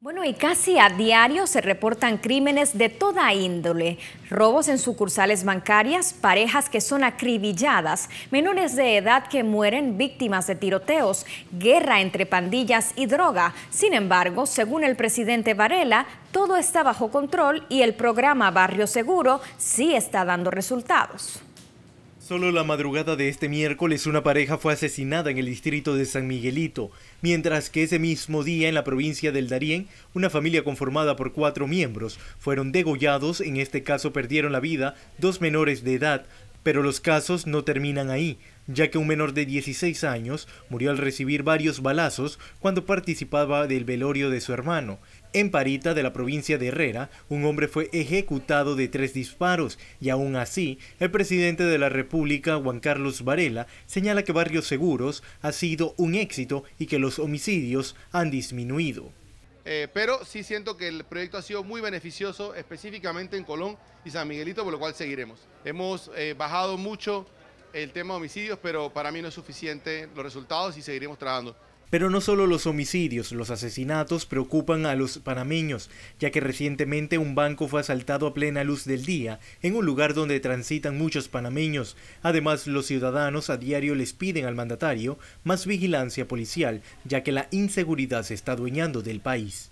Bueno, y casi a diario se reportan crímenes de toda índole, robos en sucursales bancarias, parejas que son acribilladas, menores de edad que mueren víctimas de tiroteos, guerra entre pandillas y droga. Sin embargo, según el presidente Varela, todo está bajo control y el programa Barrio Seguro sí está dando resultados. Solo la madrugada de este miércoles una pareja fue asesinada en el distrito de San Miguelito, mientras que ese mismo día en la provincia del Darién, una familia conformada por cuatro miembros fueron degollados, en este caso perdieron la vida dos menores de edad, pero los casos no terminan ahí ya que un menor de 16 años murió al recibir varios balazos cuando participaba del velorio de su hermano. En Parita, de la provincia de Herrera, un hombre fue ejecutado de tres disparos y aún así, el presidente de la República, Juan Carlos Varela, señala que Barrios Seguros ha sido un éxito y que los homicidios han disminuido. Eh, pero sí siento que el proyecto ha sido muy beneficioso específicamente en Colón y San Miguelito, por lo cual seguiremos. Hemos eh, bajado mucho el tema de homicidios, pero para mí no es suficiente los resultados y seguiremos trabajando. Pero no solo los homicidios, los asesinatos preocupan a los panameños, ya que recientemente un banco fue asaltado a plena luz del día, en un lugar donde transitan muchos panameños. Además, los ciudadanos a diario les piden al mandatario más vigilancia policial, ya que la inseguridad se está dueñando del país.